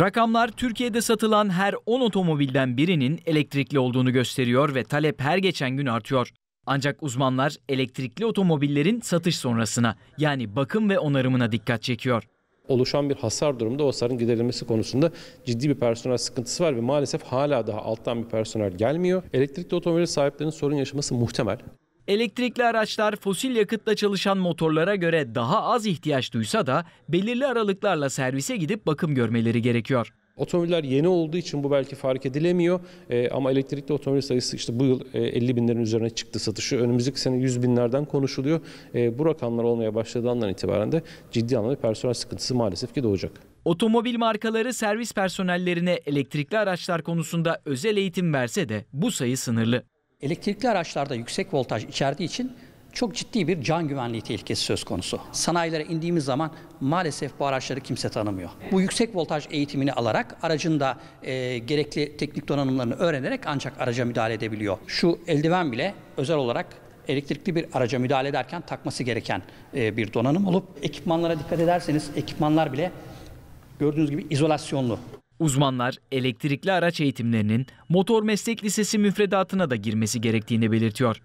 Rakamlar Türkiye'de satılan her 10 otomobilden birinin elektrikli olduğunu gösteriyor ve talep her geçen gün artıyor. Ancak uzmanlar elektrikli otomobillerin satış sonrasına yani bakım ve onarımına dikkat çekiyor oluşan bir hasar durumda o hasarın giderilmesi konusunda ciddi bir personel sıkıntısı var ve maalesef hala daha alttan bir personel gelmiyor. Elektrikli otomobil sahiplerinin sorun yaşaması muhtemel. Elektrikli araçlar fosil yakıtla çalışan motorlara göre daha az ihtiyaç duysa da belirli aralıklarla servise gidip bakım görmeleri gerekiyor. Otomobiller yeni olduğu için bu belki fark edilemiyor e, ama elektrikli otomobil sayısı işte bu yıl 50 e, binlerin üzerine çıktı satışı. Önümüzdeki sene 100 binlerden konuşuluyor. E, bu rakamlar olmaya başladığı andan itibaren de ciddi anlamda personel sıkıntısı maalesef ki doğacak. Otomobil markaları servis personellerine elektrikli araçlar konusunda özel eğitim verse de bu sayı sınırlı. Elektrikli araçlarda yüksek voltaj içerdiği için çok ciddi bir can güvenliği tehlikesi söz konusu. Sanayilere indiğimiz zaman maalesef bu araçları kimse tanımıyor. Bu yüksek voltaj eğitimini alarak aracın da e, gerekli teknik donanımlarını öğrenerek ancak araca müdahale edebiliyor. Şu eldiven bile özel olarak elektrikli bir araca müdahale ederken takması gereken e, bir donanım olup ekipmanlara dikkat ederseniz ekipmanlar bile gördüğünüz gibi izolasyonlu. Uzmanlar elektrikli araç eğitimlerinin motor meslek lisesi müfredatına da girmesi gerektiğini belirtiyor.